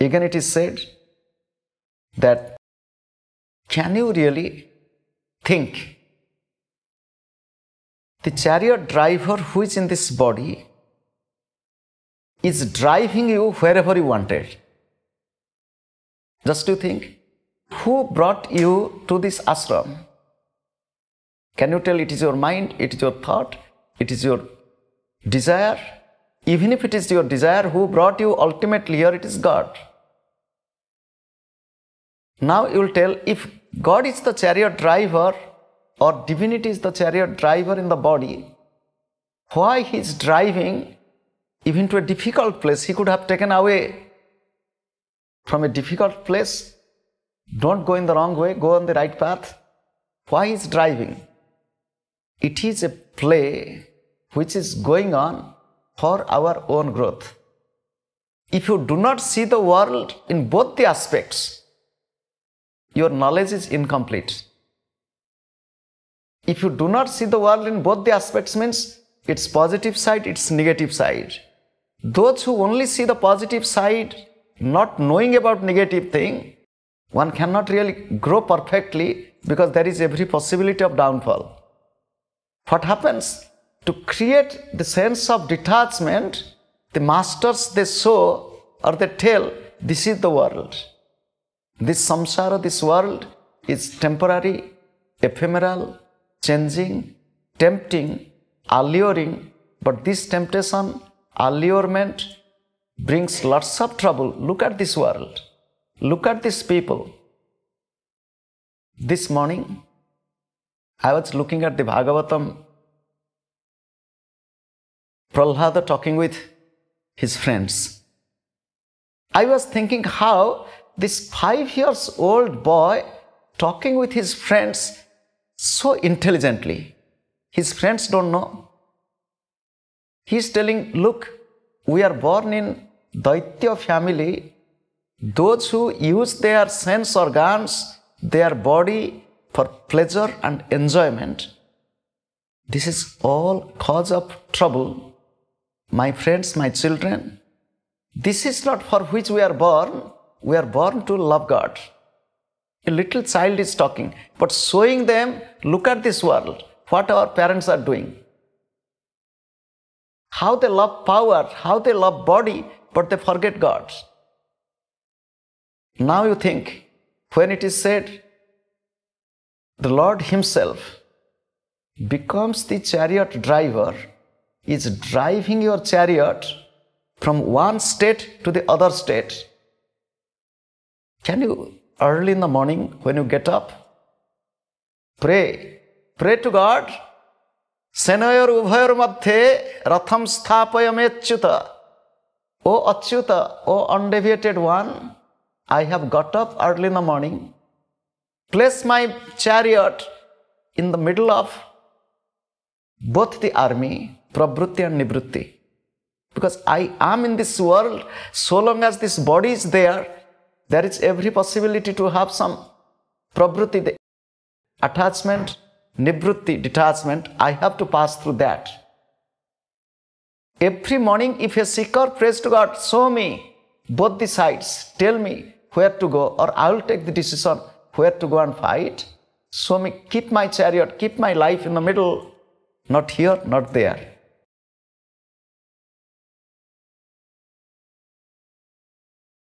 Again, it is said that can you really think the chariot driver who is in this body is driving you wherever you wanted? Just to think, who brought you to this ashram? Can you tell it is your mind, it is your thought, it is your desire? Even if it is your desire who brought you ultimately here, it is God. Now you will tell if God is the chariot driver or divinity is the chariot driver in the body, why he is driving even to a difficult place? He could have taken away from a difficult place. Don't go in the wrong way, go on the right path. Why is driving? It is a play which is going on for our own growth. If you do not see the world in both the aspects, your knowledge is incomplete. If you do not see the world in both the aspects means its positive side, its negative side. Those who only see the positive side, not knowing about negative thing, one cannot really grow perfectly because there is every possibility of downfall. What happens? to create the sense of detachment, the masters they show or they tell, this is the world. This samsara, this world is temporary, ephemeral, changing, tempting, alluring, but this temptation, allurement brings lots of trouble. Look at this world. Look at these people. This morning, I was looking at the Bhagavatam Prahlada talking with his friends. I was thinking how this five years old boy talking with his friends so intelligently. His friends don't know. He is telling, look, we are born in Daitya family. Those who use their sense organs, their body for pleasure and enjoyment. This is all cause of trouble my friends, my children, this is not for which we are born. We are born to love God. A little child is talking, but showing them, look at this world, what our parents are doing. How they love power, how they love body, but they forget God. Now you think, when it is said, the Lord Himself becomes the chariot driver is driving your chariot from one state to the other state. Can you, early in the morning, when you get up, pray? Pray to God. Sena Senayar ubhayar madhe ratham sthapayam echyuta. O achyuta, O undeviated one, I have got up early in the morning. Place my chariot in the middle of both the army, pravrutti and nivrutti. Because I am in this world, so long as this body is there, there is every possibility to have some pravrutti, attachment, nivrutti, detachment. I have to pass through that. Every morning, if a seeker prays to God, show me both the sides, tell me where to go, or I will take the decision where to go and fight. Show me, keep my chariot, keep my life in the middle, not here, not there.